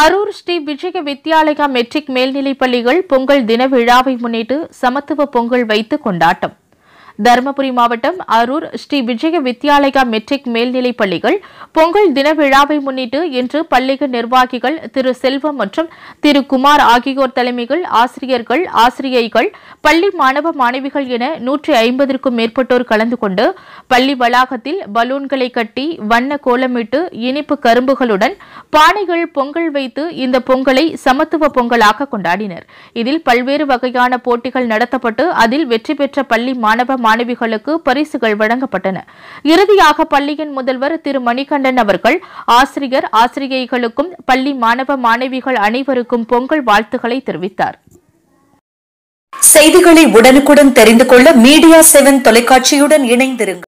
Arur Sri Vijaya Vidyalaya matric மேல்நிலைப் பள்ளிகள் பொங்கல் தின விழாவை முன்னிட்டு சமத்துவ பொங்கல் வைத்து கொண்டாட்டம் தருமபுரி மாவட்டம் அரூர் ஸ்ரீ விஜய வித்யாலயா மெட்ரிக் மேல்நிலைப் பள்ளிகள் பொங்கல் தின விழாவை முன்னிட்டு இன்று பள்ளிகள் நிர்வாகிகள் திரு செல்வம் மற்றும் திரு குமார் ஆகியோர் தலைமையில் ஆசிரியர்கள் ஆசிரியைகள் பள்ளி மாணவ மாணவிகள் என நூற்றி ஐம்பதற்கும் மேற்பட்டோர் கலந்து கொண்டு பள்ளி வளாகத்தில் பலூன்களை கட்டி வண்ண கோலமிட்டு இனிப்பு கரும்புகளுடன் பானைகள் பொங்கல் வைத்து இந்த பொங்கலை சமத்துவ பொங்கலாக கொண்டாடினர் இதில் பல்வேறு வகையான போட்டிகள் நடத்தப்பட்டு அதில் வெற்றி பெற்ற பள்ளி மாணவ மாணவிகளுக்கு பரிசுகள் வழங்கப்பட்டன இறுதியாக பள்ளியின் முதல்வர் திரு மணிகண்டன் அவர்கள் ஆசிரியர் ஆசிரியைகளுக்கும் பள்ளி மாணவ மாணவிகள் அனைவருக்கும் பொங்கல் வாழ்த்துக்களை தெரிவித்தார் செய்திகளை உடனுக்குடன் தெரிந்து கொள்ள மீடியா செவன் தொலைக்காட்சியுடன் இணைந்திருங்கள்